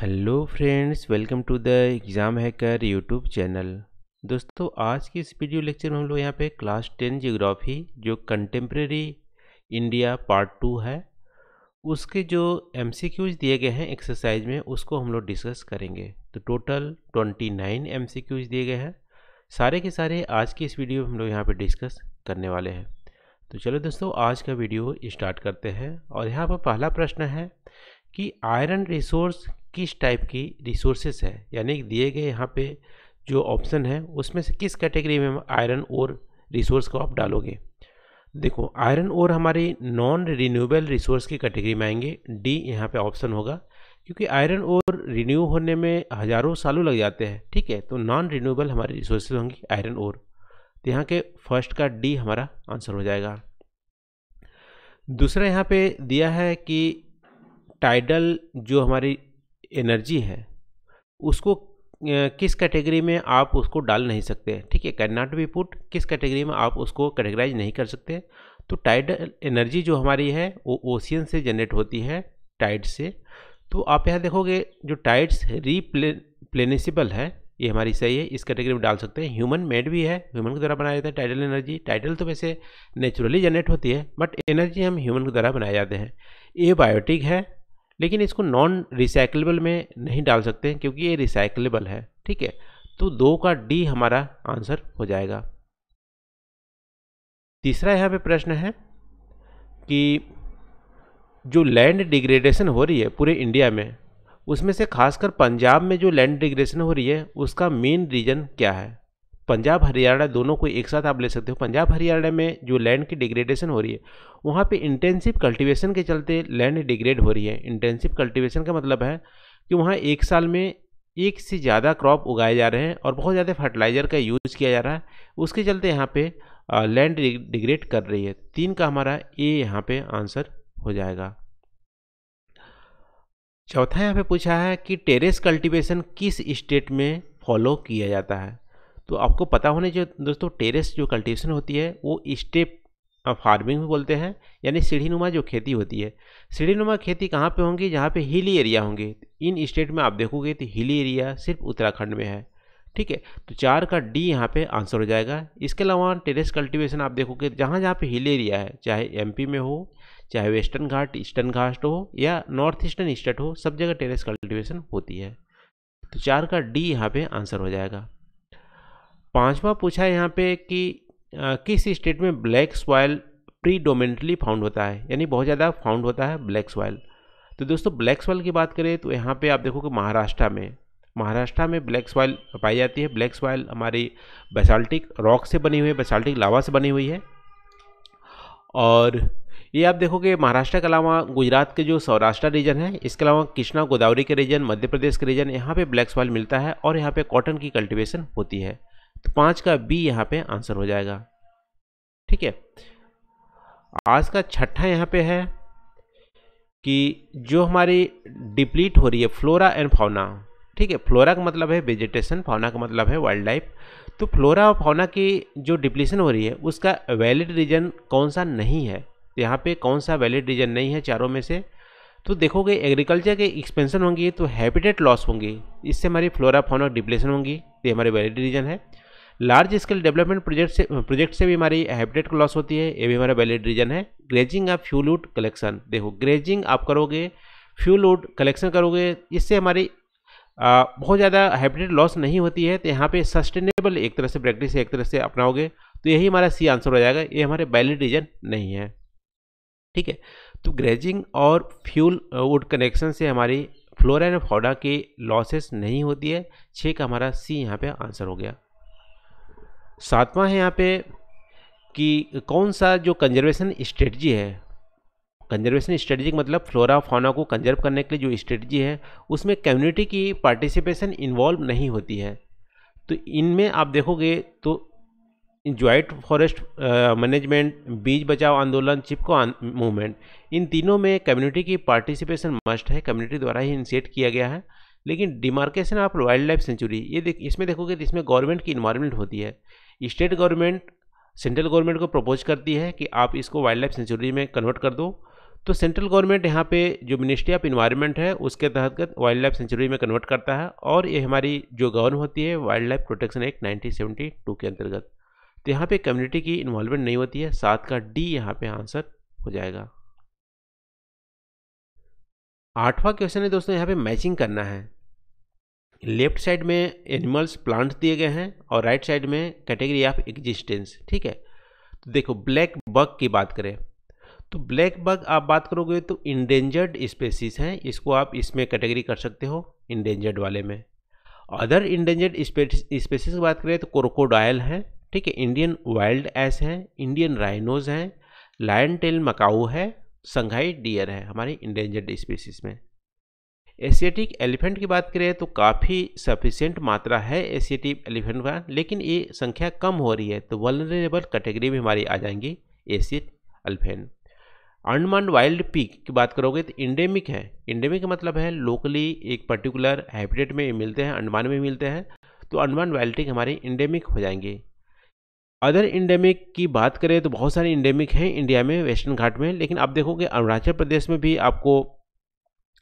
hello friends welcome to the exam hacker YouTube channel दोस्तों आज की इस वीडियो लेक्चर में हम लोग यहाँ पे क्लास टेन जियोग्राफी जो कंटेम्प्रेरी इंडिया पार्ट टू है उसके जो एम दिए गए हैं एक्सरसाइज में उसको हम लोग डिस्कस करेंगे तो टोटल ट्वेंटी नाइन एम दिए गए हैं सारे के सारे आज की इस वीडियो में हम लोग यहाँ पर डिस्कस करने वाले हैं तो चलो दोस्तों आज का वीडियो स्टार्ट करते हैं और यहाँ पर पहला प्रश्न है कि आयरन रिसोर्स किस टाइप की रिसोर्सेस है यानी दिए गए यहाँ पे जो ऑप्शन है उसमें से किस कैटेगरी में आयरन और रिसोर्स को आप डालोगे देखो आयरन और हमारे नॉन रिन्यूएबल रिसोर्स की कैटेगरी में आएंगे डी यहाँ पे ऑप्शन होगा क्योंकि आयरन और रिन्यू होने में हज़ारों सालों लग जाते हैं ठीक है तो नॉन रिन्यूएबल हमारे रिसोर्सेज होंगी आयरन और तो यहाँ के फर्स्ट का डी हमारा आंसर हो जाएगा दूसरा यहाँ पे दिया है कि टाइडल जो हमारी एनर्जी है उसको किस कैटेगरी में आप उसको डाल नहीं सकते ठीक है कैन नॉट बी पुट किस कैटेगरी में आप उसको कैटेगराइज नहीं कर सकते तो टाइड एनर्जी जो हमारी है वो ओशियन से जनरेट होती है टाइड से तो आप यहाँ देखोगे जो टाइड्स प्लेनिसिबल है ये हमारी सही है इस कैटेगरी में डाल सकते हैं ह्यूमन मेड भी है ह्यूमन के द्वारा बनाया जाता है टाइडल एनर्जी टाइडल तो वैसे नेचुरली जनरेट होती है बट एनर्जी हम ह्यूमन के द्वारा बनाए जाते हैं ए बायोटिक है लेकिन इसको नॉन रिसाइकलेबल में नहीं डाल सकते क्योंकि ये रिसाइकलेबल है ठीक है तो दो का डी हमारा आंसर हो जाएगा तीसरा यहाँ पे प्रश्न है कि जो लैंड डिग्रेडेशन हो रही है पूरे इंडिया में उसमें से खासकर पंजाब में जो लैंड डिग्रेडेशन हो रही है उसका मेन रीज़न क्या है पंजाब हरियाणा दोनों को एक साथ आप ले सकते हो पंजाब हरियाणा में जो लैंड की डिग्रेडेशन हो रही है वहाँ पे इंटेंसिव कल्टीवेशन के चलते लैंड डिग्रेड हो रही है इंटेंसिव कल्टीवेशन का मतलब है कि वहाँ एक साल में एक से ज़्यादा क्रॉप उगाए जा रहे हैं और बहुत ज़्यादा फर्टिलाइज़र का यूज़ किया जा रहा है उसके चलते यहाँ पर लैंड डिग्रेड कर रही है तीन का हमारा ए यहाँ पर आंसर हो जाएगा चौथा यहाँ पे पूछा है कि टेरेस कल्टीवेशन किस स्टेट में फॉलो किया जाता है तो आपको पता होने चाहिए दोस्तों टेरेस जो कल्टिवेशन होती है वो स्टेप फार्मिंग भी बोलते हैं यानी सीढ़ीनुमा जो खेती होती है सीढ़ीनुमा खेती कहाँ पे होंगी जहाँ पे हिली एरिया होंगे इन स्टेट में आप देखोगे तो हिली एरिया सिर्फ उत्तराखंड में है ठीक है तो चार का डी यहाँ पे आंसर हो जाएगा इसके अलावा टेरेस कल्टीवेशन आप देखोगे जहाँ जहाँ पे हिल एरिया है चाहे एम में हो चाहे वेस्टर्न घाट ईस्टर्न घाट हो या नॉर्थ ईस्टर्न स्टेट हो सब जगह टेरेस कल्टिवेशन होती है तो चार का डी यहाँ पे आंसर हो जाएगा पांचवा पूछा है यहाँ पे कि आ, किस स्टेट में ब्लैक सॉयल प्रीडोमिनेटली फाउंड होता है यानी बहुत ज़्यादा फाउंड होता है ब्लैक सॉयल तो दोस्तों ब्लैक सॉयल की बात करें तो यहाँ पे आप देखो कि महाराष्ट्र में महाराष्ट्र में ब्लैक सॉयल पाई जाती है ब्लैक सॉयल हमारी बेसाल्टिक रॉक से बनी हुई है बेसाल्टिक लावा से बनी हुई है और ये आप देखोगे महाराष्ट्र के अलावा गुजरात के जो सौराष्ट्र रीजन है इसके अलावा कृष्णा गोदावरी के रीजन मध्य प्रदेश के रीजन यहाँ पे ब्लैक सॉइल मिलता है और यहाँ पे कॉटन की कल्टीवेशन होती है तो पांच का बी यहां पे आंसर हो जाएगा ठीक है आज का छठा यहां पे है कि जो हमारी डिप्लीट हो रही है फ्लोरा एंड फाउना ठीक है फ्लोरा का मतलब है वेजिटेशन फाउना का मतलब है वाइल्ड लाइफ तो फ्लोरा और फाउना की जो डिप्लीशन हो रही है उसका वैलिड रीजन कौन सा नहीं है यहाँ पे कौन सा वैलिड रीजन नहीं है चारों में से तो देखोगे एग्रीकल्चर के एक्सपेंशन होंगी तो हैबिटेट लॉस होंगी इससे हमारी फ्लोरा फाउना डिप्लेशन होंगी ये हमारे वैलिड रीजन है लार्ज स्केल डेवलपमेंट प्रोजेक्ट से प्रोजेक्ट से भी हमारी हैबिटेट को लॉस होती है ये भी हमारा वैलिड रीजन है grazing of fuel wood collection देखो ग्रेजिंग आप करोगे फ्यूल वुड कलेक्शन करोगे इससे हमारी आ, बहुत ज़्यादा हैबिटेट लॉस नहीं होती है तो यहाँ पे सस्टेनेबल एक तरह से प्रैक्टिस एक तरह से अपनाओगे तो यही हमारा सी आंसर हो जाएगा ये हमारे वैलिड रीजन नहीं है ठीक है तो ग्रेजिंग और फ्यूल वुड कनेक्शन से हमारी फ्लोरा एंड फोडा के लॉसेस नहीं होती है छः का हमारा सी यहाँ पे आंसर हो गया सातवां है यहाँ पे कि कौन सा जो कंजर्वेशन स्ट्रेटजी है कंजर्वेशन स्ट्रेटजी मतलब फ्लोरा फोना को कंजर्व करने के लिए जो स्ट्रेटजी है उसमें कम्युनिटी की पार्टिसिपेशन इन्वॉल्व नहीं होती है तो इनमें आप देखोगे तो ज्वाइंट फॉरेस्ट मैनेजमेंट बीज बचाव आंदोलन चिपको मूवमेंट इन तीनों में कम्युनिटी की पार्टिसिपेशन मस्ट है कम्युनिटी द्वारा ही इनिशिएट किया गया है लेकिन demarcation of wild life sanctuary ये देख इसमें देखोगे तो इसमें गवर्नमेंट की इन्वायरमेंट होती है स्टेट गवर्नमेंट सेंट्रल गवर्नमेंट को प्रपोज करती है कि आप इसको वाइल्ड लाइफ सेंचुरी में कन्वर्ट कर दो तो सेंट्रल गवर्नमेंट यहाँ पे जो मिनिस्ट्री ऑफ इन्वायरमेंट है उसके तहत वाइल्ड लाइफ सेंचुरी में कन्वर्ट करता है और ये हमारी जो गवर्न होती है वाइल्ड लाइफ प्रोटेक्शन एक्ट 1972 के अंतर्गत तो यहाँ पे कम्युनिटी की इन्वॉल्वमेंट नहीं होती है सात का डी यहाँ पे आंसर हो जाएगा आठवां क्वेश्चन है दोस्तों यहाँ पे मैचिंग करना है लेफ्ट साइड में एनिमल्स प्लांट दिए गए हैं और राइट right साइड में कैटेगरी ऑफ एग्जिस्टेंस ठीक है तो देखो ब्लैक बग की बात करें तो ब्लैक बग आप बात करोगे तो इंडेंजर्ड स्पेसीज हैं इसको आप इसमें कैटेगरी कर सकते हो इंडेंजर्ड वाले में अदर इंडेंजर्ड स्पेसीज की बात करें तो क्रोकोडाइल हैं ठीक है इंडियन वाइल्ड एस हैं इंडियन राइनोज हैं लायन टेल मकाऊ है संघाई डियर है हमारे इंडेंजर्ड स्पेसीज में एशियाटिक एलिफेंट की बात करें तो काफ़ी सफिशियंट मात्रा है एशियाटिक एलिफेंट का लेकिन ये संख्या कम हो रही है तो वलरेबल कैटेगरी में हमारी आ जाएंगी Asiatic elephant Andaman wild pig की बात करोगे तो इंडेमिक है इंडेमिक का मतलब है लोकली एक पर्टिकुलर हैबिटेट में मिलते हैं अंडमान में मिलते हैं तो अंडमान वाइल्ड पिक हमारे इंडेमिक हो जाएंगे अदर इंडेमिक की बात करें तो बहुत सारे इंडेमिक हैं इंडिया में वेस्टर्न घाट में लेकिन आप देखोगे अरुणाचल प्रदेश में भी आपको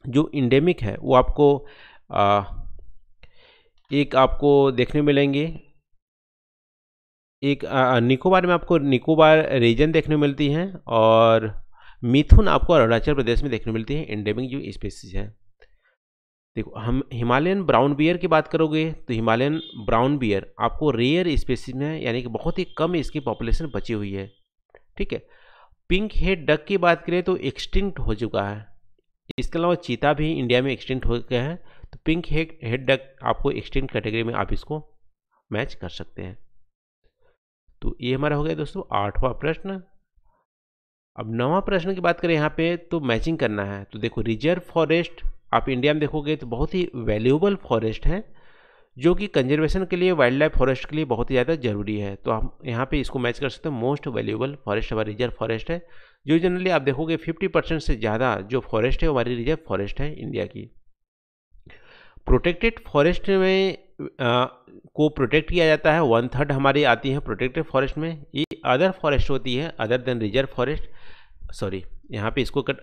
जो इंडेमिक है वो आपको आ, एक आपको देखने मिलेंगे एक आ, निकोबार में आपको निकोबार रीजन देखने मिलती है और मिथुन आपको अरुणाचल प्रदेश में देखने मिलती है इंडेमिक जो स्पेसीज है देखो हम हिमालयन ब्राउन बियर की बात करोगे तो हिमालयन ब्राउन बियर आपको रेयर स्पेसीज में यानी कि बहुत ही कम इसकी पॉपुलेशन बची हुई है ठीक है पिंक हेड डक की बात करें तो एक्सटिंक्ट हो चुका है इसके अलावा चीता भी इंडिया में एक्सटेंट हो गया है तो पिंक हेड डक आपको एक्सटेंट कैटेगरी में आप इसको मैच कर सकते हैं तो ये हमारा हो गया दोस्तों आठवां प्रश्न अब नवा प्रश्न की बात करें यहाँ पे तो मैचिंग करना है तो देखो रिजर्व फॉरेस्ट आप इंडिया में देखोगे तो बहुत ही वैल्यूबल फॉरेस्ट है जो कि कंजर्वेशन के लिए वाइल्ड लाइफ फॉरेस्ट के लिए बहुत ही ज़्यादा जरूरी है तो हम यहाँ पे इसको मैच कर सकते हैं मोस्ट वैल्यूबल फॉरेस्ट हमारा रिजर्व फॉरेस्ट है जो जनरली आप देखोगे 50 परसेंट से ज़्यादा जो फॉरेस्ट है हमारी रिजर्व फॉरेस्ट है इंडिया की प्रोटेक्टेड फॉरेस्ट में आ, को प्रोटेक्ट किया जाता है वन थर्ड हमारी आती है प्रोटेक्टेड फॉरेस्ट में ये अदर फॉरेस्ट होती है other than reserve forest sorry यहाँ पे इसको कट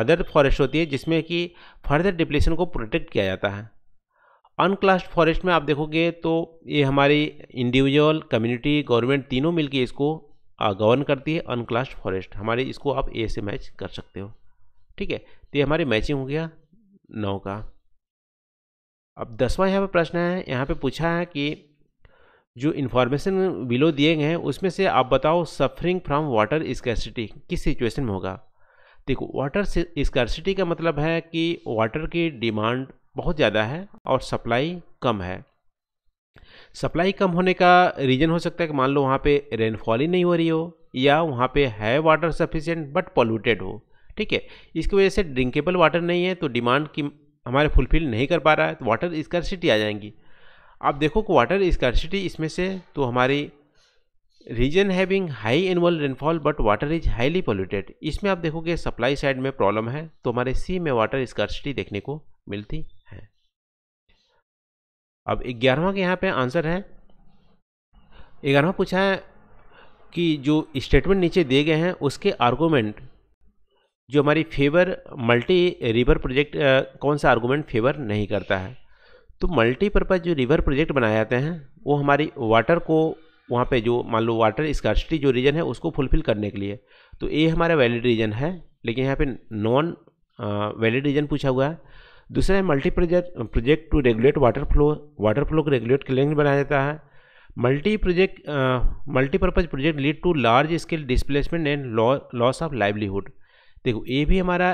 अदर फॉरेस्ट होती है जिसमें कि फर्दर डिप्लेशन को प्रोटेक्ट किया जाता है अनक्लास्ड फॉरेस्ट में आप देखोगे तो ये हमारी इंडिविजुअल कम्युनिटी गवर्नमेंट तीनों मिलके इसको गवर्न करती है अनक्लास्ड फॉरेस्ट हमारे इसको आप ए से मैच कर सकते हो ठीक है तो ये हमारे मैचिंग हो गया नौ का अब दसवां यहाँ पर प्रश्न है यहाँ पे पूछा है कि जो इन्फॉर्मेशन बिलो दिए गए हैं उसमें से आप बताओ सफरिंग फ्रॉम वाटर स्कैसिटी किस सिचुएशन में होगा देखो वाटर स्कैसिटी का मतलब है कि वाटर की डिमांड बहुत ज़्यादा है और सप्लाई कम है सप्लाई कम होने का रीज़न हो सकता है कि मान लो वहाँ पे रेनफॉल ही नहीं हो रही हो या वहाँ पे है वाटर सफिशेंट बट पॉल्यूटेड हो ठीक है इसकी वजह से ड्रिंकेबल वाटर नहीं है तो डिमांड की हमारे फुलफिल नहीं कर पा रहा है तो वाटर स्कर्सिटी आ जाएंगी आप देखो कि वाटर स्कर्सिटी इसमें से तो हमारी region having high annual rainfall but water is highly polluted इसमें आप देखोगे सप्लाई साइड में प्रॉब्लम है तो हमारे सी में वाटर स्कर्सिटी देखने को मिलती है अब ग्यारहवा के यहाँ पे आंसर है ग्यारहवा पूछा है कि जो स्टेटमेंट नीचे दिए गए हैं उसके आर्गूमेंट जो हमारी फेवर मल्टी रिवर प्रोजेक्ट कौन सा आर्गूमेंट फेवर नहीं करता है तो मल्टीपर्पज़ जो रिवर प्रोजेक्ट बनाए जाते हैं वो हमारी वाटर को वहाँ पे जो मान लो वाटर स्कार्सिटी जो रीजन है उसको फुलफिल करने के लिए तो ये हमारा वैलिड रीजन है लेकिन यहाँ पे नॉन वैलिड रीजन पूछा हुआ है दूसरा है multi project project to regulate water flow water flow को रेगुलेट के लिए बनाया जाता है multi project multipurpose project lead to large scale displacement and loss of livelihood देखो ये भी हमारा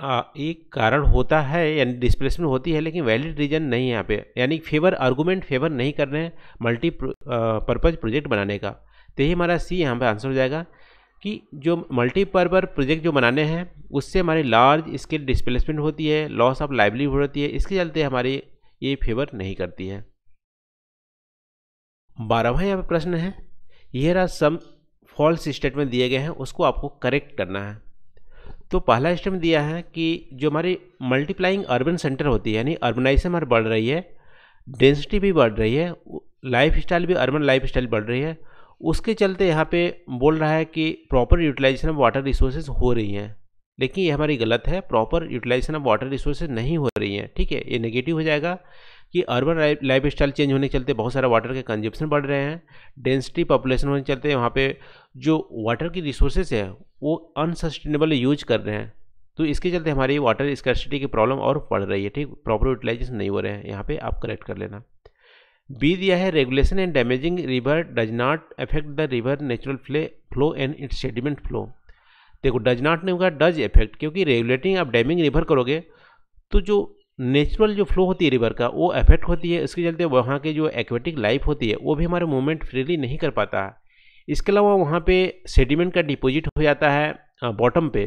आ, एक कारण होता है यानी डिस्प्लेसमेंट होती है लेकिन वैलिड रीजन नहीं है यहाँ पे यानी फेवर आर्गूमेंट फेवर नहीं कर रहे हैं मल्टी पर्पज़ प्रोजेक्ट बनाने का तो ये हमारा सी यहाँ पे आंसर हो जाएगा कि जो मल्टीपर्पज प्रोजेक्ट जो बनाने हैं उससे हमारी लार्ज स्केल डिस्प्लेसमेंट होती है लॉस ऑफ लाइवलीहुड होती है इसके चलते हमारी ये फेवर नहीं करती है बारहवा यहाँ पर प्रश्न है यह रहा सम फॉल्स स्टेटमेंट दिए गए हैं उसको आपको करेक्ट करना है तो पहला स्टेटमेंट दिया है कि जो हमारी मल्टीप्लाइंग अर्बन सेंटर होती है यानी अर्बनाइजेशन हमारी बढ़ रही है डेंसिटी भी बढ़ रही है लाइफ स्टाइल भी अर्बन लाइफ स्टाइल बढ़ रही है उसके चलते यहाँ पे बोल रहा है कि proper utilisation of water resources हो रही हैं लेकिन ये हमारी गलत है proper utilisation of water resources नहीं हो रही हैं ठीक है ये नेगेटिव हो जाएगा कि अर्बन लाइफ स्टाइल चेंज होने के चलते बहुत सारा वाटर के कंजप्शन बढ़ रहे हैं डेंसिटी पॉपुलेशन होने के चलते वहाँ पे जो वाटर की रिसोर्सेज है वो अनसस्टेनेबल यूज कर रहे हैं तो इसके चलते हमारी वाटर स्कर्सिटी की प्रॉब्लम और बढ़ रही है ठीक प्रॉपर यूटिलाइजेशन नहीं हो रहे हैं यहाँ पे आप करेक्ट कर लेना बी दिया है regulation and damaging river does not affect the river natural फ्ले flow and its sediment flow देखो डज नॉट नहीं होगा डज इफेक्ट क्योंकि रेगुलेटिंग आप डैमिंग रिवर करोगे तो जो नेचुरल जो फ्लो होती है रिवर का वो अफेक्ट होती है इसके चलते वहाँ की जो एक्वेटिक लाइफ होती है वो भी हमारे मूवमेंट फ्रीली नहीं कर पाता इसके अलावा वहाँ पे सेडिमेंट का डिपोजिट हो जाता है बॉटम पे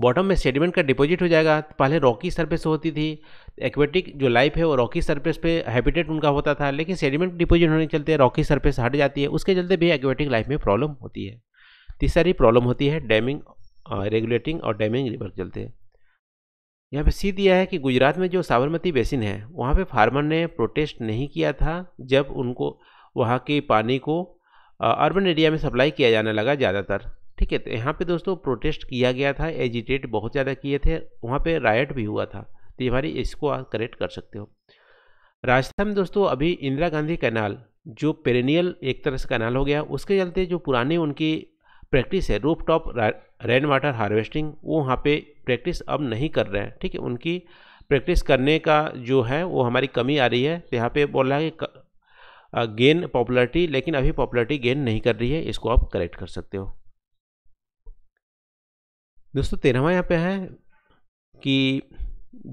बॉटम में सेडिमेंट का डिपॉजिट हो जाएगा पहले रॉकी सरफेस होती थी एक्वेटिक जो लाइफ है वो रॉकी सरफेस पे हैबिटेट उनका होता था लेकिन सेडिमेंट डिपॉजिट होने के चलते रॉकी सरफेस हट जाती है उसके चलते भी एक्वेटिक लाइफ में प्रॉब्लम होती है तीसरी प्रॉब्लम होती है डैमिंग रेगुलेटिंग और डैमिंग रिवर के चलते यहाँ पे सी दिया है कि गुजरात में जो साबरमती बेसिन है वहाँ पे फार्मर ने प्रोटेस्ट नहीं किया था जब उनको वहाँ के पानी को अर्बन एरिया में सप्लाई किया जाने लगा ज़्यादातर ठीक है तो यहाँ पे दोस्तों प्रोटेस्ट किया गया था एजिटेट बहुत ज़्यादा किए थे वहाँ पे रायट भी हुआ था तो ये हमारी इसको आप करेक्ट कर सकते हो राजस्थान में दोस्तों अभी इंदिरा गांधी कैनाल जो पेरेनियल एक तरह से कैनाल हो गया उसके चलते जो पुरानी उनकी प्रैक्टिस है roof top rain water harvesting वो वहाँ पर प्रैक्टिस अब नहीं कर रहे हैं ठीक है उनकी प्रैक्टिस करने का जो है वो हमारी कमी आ रही है तो यहाँ पर बोल रहा है कि गेन पॉपुलरिटी लेकिन अभी पॉपुलरिटी गेन नहीं कर रही है इसको आप करेक्ट कर सकते हो दोस्तों तेरहवा यहाँ पे है कि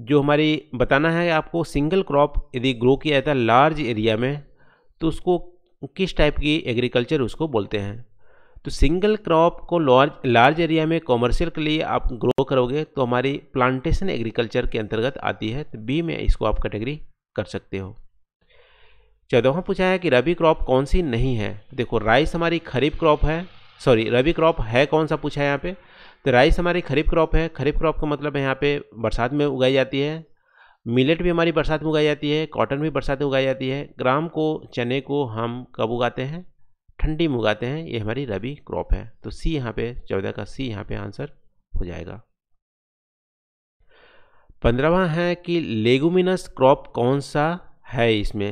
जो हमारी बताना है आपको सिंगल क्रॉप यदि ग्रो किया जाता है लार्ज एरिया में तो उसको किस टाइप की एग्रीकल्चर उसको बोलते हैं तो सिंगल क्रॉप को लार्ज लार्ज एरिया में कॉमर्शियल के लिए आप ग्रो करोगे तो हमारी प्लांटेशन एग्रीकल्चर के अंतर्गत आती है तो बी में इसको आप कैटेगरी कर सकते हो चौदहवा पूछा है कि रबी क्रॉप कौन सी नहीं है देखो राइस हमारी खरीफ क्रॉप है सॉरी रबी क्रॉप है कौन सा पूछा है यहाँ पर तो राइस हमारी खरीफ क्रॉप है खरीफ क्रॉप का मतलब है यहाँ पे बरसात में उगाई जाती है मिलेट भी हमारी बरसात में उगाई जाती है कॉटन भी बरसात में उगाई जाती है ग्राम को चने को हम कब उगाते हैं ठंडी में उगाते हैं ये हमारी रबी क्रॉप है तो सी यहाँ पे चौदह का सी यहाँ पे आंसर हो जाएगा पंद्रहवा है कि लेगुमिनस क्रॉप कौन सा है इसमें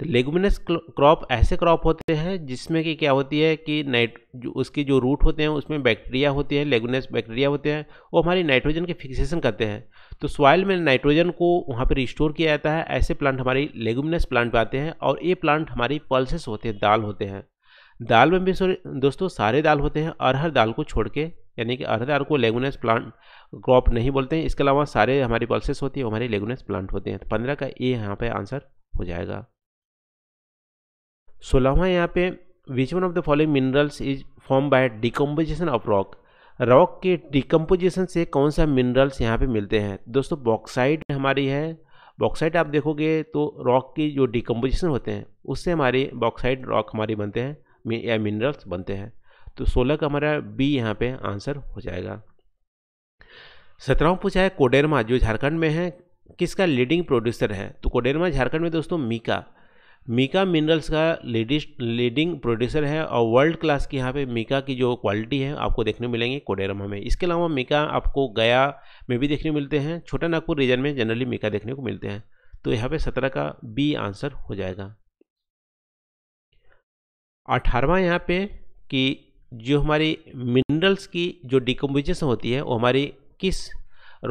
तो लेगुमिनस क्रॉप ऐसे क्रॉप होते हैं जिसमें कि क्या होती है कि नाइट जो उसकी जो रूट होते हैं उसमें बैक्टीरिया होती है लेगुमिनस बैक्टीरिया होते हैं वो हमारी नाइट्रोजन के फिक्सेशन करते हैं तो सॉइल में नाइट्रोजन को वहाँ पर रिस्टोर किया जाता है ऐसे प्लांट हमारी लेगुमिनस प्लांट पे आते हैं और ये प्लांट हमारी पल्सेस होते हैं दाल होते हैं दाल में भी दोस्तों सारे दाल होते हैं अरहर दाल को छोड़ के यानी कि अरहर दाल को लेगुनस प्लांट क्रॉप नहीं बोलते हैं इसके अलावा सारे हमारी पल्सेस होती है हमारे लेगुनस प्लांट होते हैं तो पंद्रह का ए यहाँ पर आंसर हो जाएगा सोलहवा यहाँ पे which one of the following minerals is form by decomposition of rock rock के डिकम्पोजिशन से कौन सा मिनरल्स यहाँ पे मिलते हैं दोस्तों बॉक्साइड हमारी है बॉक्साइड आप देखोगे तो रॉक की जो डिकम्पोजिशन होते हैं उससे हमारे बॉक्साइड रॉक हमारे बनते हैं या मिनरल्स बनते हैं तो सोलह का हमारा बी यहाँ पे आंसर हो जाएगा सत्रहवा पूछा है कोडेरमा जो झारखंड में है किसका लीडिंग प्रोड्यूसर है तो कोडेरमा झारखंड में दोस्तों मीका मीका मिनरल्स का लेडिस्ट लीडिंग प्रोड्यूसर है और वर्ल्ड क्लास की यहाँ पे मीका की जो क्वालिटी है आपको देखने मिलेंगे कोडेरमा में इसके अलावा मीका आपको गया में भी देखने मिलते हैं छोटा नागपुर रीजन में जनरली मीका देखने को मिलते हैं तो यहाँ पे सत्रह का बी आंसर हो जाएगा अठारहवा यहाँ पे कि जो हमारी मिनरल्स की जो डिकम्पोजिशन होती है वो हमारी किस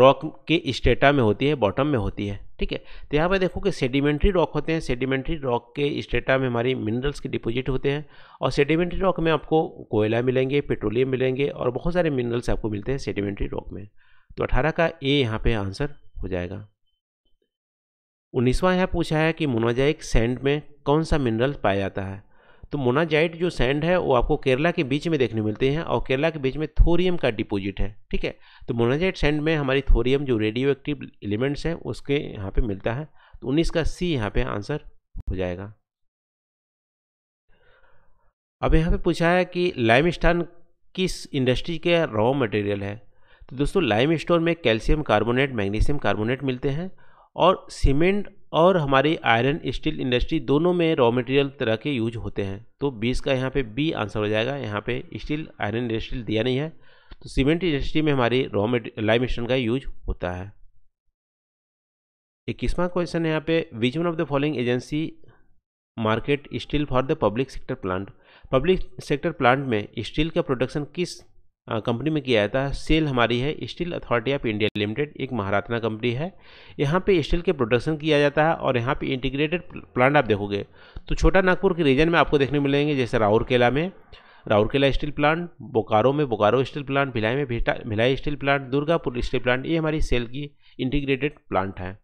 रॉक के स्टेटा में होती है बॉटम में होती है ठीक है तो यहाँ पर देखो कि सेडिमेंट्री रॉक होते हैं सेडिमेंट्री रॉक के स्टेटा में हमारी मिनरल्स के डिपोजिट होते हैं और सेडिमेंट्री रॉक में आपको कोयला मिलेंगे पेट्रोलियम मिलेंगे और बहुत सारे मिनरल्स आपको मिलते हैं सेडिमेंट्री रॉक में तो अठारह का ए यहाँ पर आंसर हो जाएगा उन्नीसवां यहाँ पूछा है कि मोनोजाइक सैंड में कौन सा मिनरल पाया जाता है तो मोनाजाइट जो सैंड है वो आपको केरला के बीच में देखने मिलते हैं और केरला के बीच में थोरियम का डिपोजिट है ठीक है तो मोनाजाइट सैंड में हमारी थोरियम जो रेडियो एक्टिव एलिमेंट्स हैं उसके यहाँ पे मिलता है तो उन्नीस का सी यहाँ पे आंसर हो जाएगा अब यहाँ पे पूछा है कि लाइम किस इंडस्ट्री के रॉ मटेरियल है तो दोस्तों लाइम में कैल्शियम कार्बोनेट मैग्नीशियम कार्बोनेट मिलते हैं और सीमेंट और हमारी आयरन स्टील इंडस्ट्री दोनों में रॉ मटेरियल तरह के यूज होते हैं तो बीस का यहाँ पे बी आंसर हो जाएगा यहाँ पे स्टील आयरन इंडस्ट्री दिया नहीं है तो सीमेंट इंडस्ट्री में हमारी रॉ लाइम स्टोन का यूज होता है इक्कीसवां क्वेश्चन है यहाँ पे which one of the following agency market steel for the public sector plant public sector plant में स्टील का प्रोडक्शन किस कंपनी में किया जाता है सेल हमारी है steel authority of India limited एक महारत्ना कंपनी है यहाँ पे स्टील के प्रोडक्शन किया जाता है और यहाँ पे इंटीग्रेटेड प्लांट आप देखोगे तो छोटा नागपुर के रीजन में आपको देखने मिलेंगे जैसे राउरकेला में राउरकेला स्टील प्लांट बोकारो में बोकारो स्टील प्लांट भिलाई में Bhilai steel plant Durgapur steel plant ये हमारी सेल की इंटीग्रेटेड प्लांट है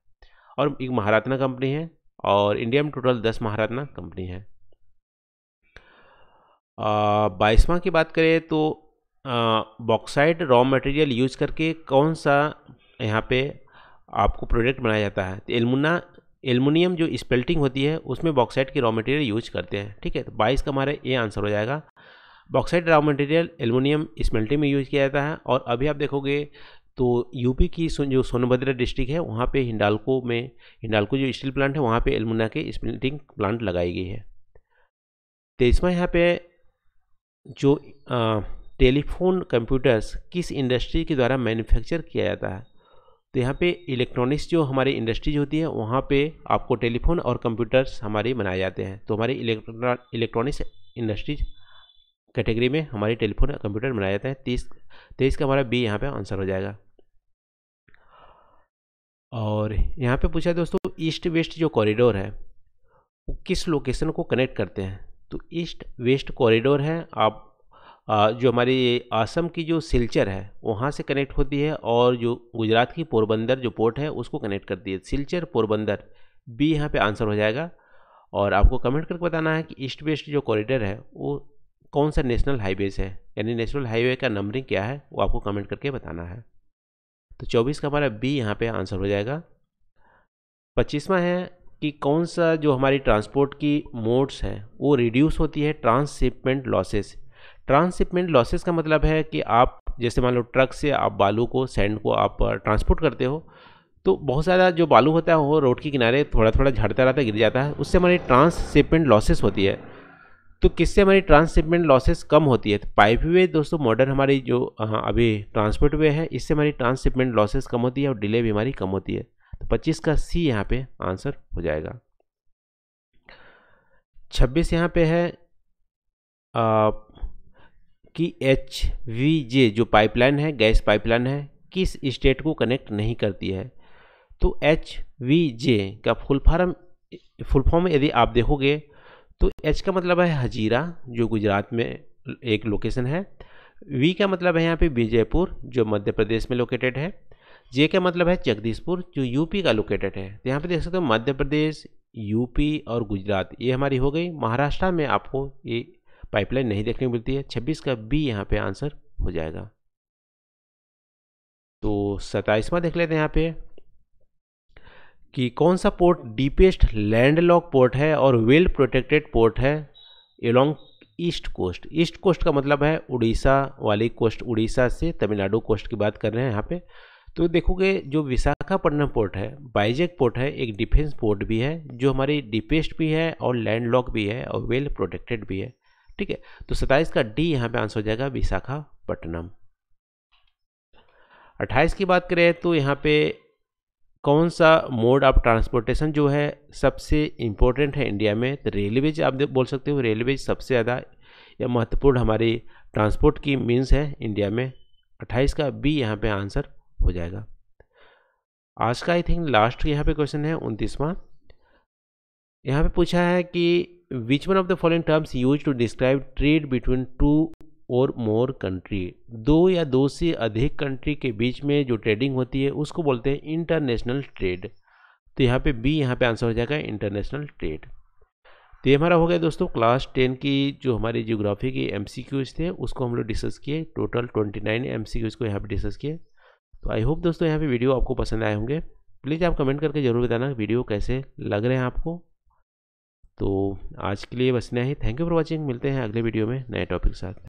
और एक महारत्ना कंपनी है और इंडिया में टोटल दस महारत्ना कंपनी है बाईसवा की बात करें तो बॉक्साइड रॉ मटेरियल यूज करके कौन सा यहाँ पे आपको प्रोडक्ट बनाया जाता है तो एलमुना एलमुनियम जो स्पेल्टिंग होती है उसमें बॉक्साइड की रॉ मटेरियल यूज करते हैं ठीक है तो बाईस का हमारा ये आंसर हो जाएगा bauxite raw material aluminium smelting में यूज किया जाता है और अभी आप देखोगे तो यूपी की जो सोनभद्रा डिस्ट्रिक्ट है वहाँ पे हिंडालको में हिंडालको जो स्टील प्लांट है वहाँ पे एलमुना के स्मेल्टिंग प्लांट लगाई गई है तेईसवा तो यहाँ पे जो आ, टेलीफोन कंप्यूटर्स किस इंडस्ट्री के द्वारा मैन्युफैक्चर किया जाता है तो यहाँ पे इलेक्ट्रॉनिक्स जो हमारी इंडस्ट्रीज होती है वहाँ पे आपको टेलीफोन और कंप्यूटर्स हमारे बनाए जाते हैं तो हमारे इलेक्ट्रॉनिक्स इंडस्ट्रीज कैटेगरी में हमारे टेलीफोन और कंप्यूटर बनाया जाता है तेईस तेईस का हमारा बी यहाँ पे आंसर हो जाएगा और यहाँ पे पूछा दोस्तों ईस्ट वेस्ट जो कॉरिडोर है वो किस लोकेशन को कनेक्ट करते हैं तो ईस्ट वेस्ट कॉरिडोर है आप जो हमारे आसम की जो सिलचर है वहाँ से कनेक्ट होती है और जो गुजरात की पोरबंदर जो पोर्ट है उसको कनेक्ट करती है सिलचर पोरबंदर बी यहाँ पे आंसर हो जाएगा और आपको कमेंट करके बताना है कि ईस्ट वेस्ट जो कॉरिडोर है वो कौन सा नेशनल हाईवे है यानी नेशनल हाईवे का नंबरिंग क्या है वो आपको कमेंट करके बताना है तो चौबीस का हमारा बी यहाँ पर आंसर हो जाएगा पच्चीसवा है कि कौन सा जो हमारी ट्रांसपोर्ट की मोड्स हैं वो रिड्यूस होती है ट्रांसशिपमेंट लॉसेस ट्रांसशिपमेंट लॉसेस का मतलब है कि आप जैसे मान लो ट्रक से आप बालू को सैंड को आप ट्रांसपोर्ट करते हो तो बहुत सारा जो बालू होता है वो रोड के किनारे थोड़ा थोड़ा झड़ता रहता है गिर जाता है उससे हमारी ट्रांसशिपमेंट लॉसेस होती है तो किससे हमारी ट्रांसशिपमेंट लॉसेस कम होती है तो पाइप वे दोस्तों मॉडर्न हमारी जो हाँ अभी ट्रांसपोर्ट वे है इससे हमारी ट्रांसशिपमेंट लॉसेस कम होती है और डिले भी हमारी कम होती है तो पच्चीस का सी यहाँ पे आंसर हो जाएगा छब्बीस यहाँ पे है आ, कि एच वी जे जो पाइपलाइन है गैस पाइपलाइन है किस स्टेट को कनेक्ट नहीं करती है तो एच वी जे का फुल फॉर्म फुल फॉर्म यदि आप देखोगे तो एच का मतलब है हजीरा जो गुजरात में एक लोकेशन है वी का मतलब है यहाँ पे विजयपुर जो मध्य प्रदेश में लोकेटेड है जे का मतलब है जगदीशपुर जो यूपी का लोकेटेड है तो यहाँ पे देख सकते हो मध्य प्रदेश यूपी और गुजरात ये हमारी हो गई महाराष्ट्र में आपको ये पाइपलाइन नहीं देखने को मिलती है छब्बीस का बी यहाँ पे आंसर हो जाएगा तो सताइसवा देख लेते हैं यहाँ पे कि कौन सा पोर्ट डीपेस्ट लैंडलॉक पोर्ट है और वेल प्रोटेक्टेड पोर्ट है along east coast east coast का मतलब है उड़ीसा वाली कोस्ट उड़ीसा से तमिलनाडु कोस्ट की बात कर रहे हैं यहाँ पे तो देखोगे जो विशाखापट्टनम पोर्ट है बाइजेक पोर्ट है एक डिफेंस पोर्ट भी है जो हमारी डिपेस्ट भी है और लैंडलॉक भी है और वेल प्रोटेक्टेड भी है ठीक है तो सत्ताईस का डी यहां पे आंसर हो जाएगा विशाखापट्टनम अट्ठाईस की बात करें तो यहां पे कौन सा मोड ऑफ ट्रांसपोर्टेशन जो है सबसे इंपॉर्टेंट है इंडिया में तो रेलवेज आप बोल सकते हो रेलवेज सबसे ज़्यादा या महत्वपूर्ण हमारी ट्रांसपोर्ट की मीन्स है इंडिया में 28 का बी यहाँ पे आंसर हो जाएगा आज का आई थिंक लास्ट यहाँ पे क्वेश्चन है उनतीसवां यहाँ पे पूछा है कि which one of the following terms used to describe trade between two और मोर कंट्री दो या दो से अधिक कंट्री के बीच में जो ट्रेडिंग होती है उसको बोलते हैं इंटरनेशनल ट्रेड तो यहाँ पे बी यहाँ पे आंसर हो जाएगा इंटरनेशनल ट्रेड तो ये हमारा हो गया दोस्तों क्लास टेन की जो हमारी जियोग्राफी के एम थे उसको हम लोग डिस्कस किए total twenty nine M C Qs को यहाँ पर डिस्कस किए तो आई होप दोस्तों यहाँ पे वीडियो आपको पसंद आए होंगे प्लीज़ आप कमेंट करके जरूर बताना वीडियो कैसे लग रहे हैं आपको तो आज के लिए बस इतना ही थैंक यू फॉर वॉचिंग मिलते हैं अगले वीडियो में नए टॉपिक के साथ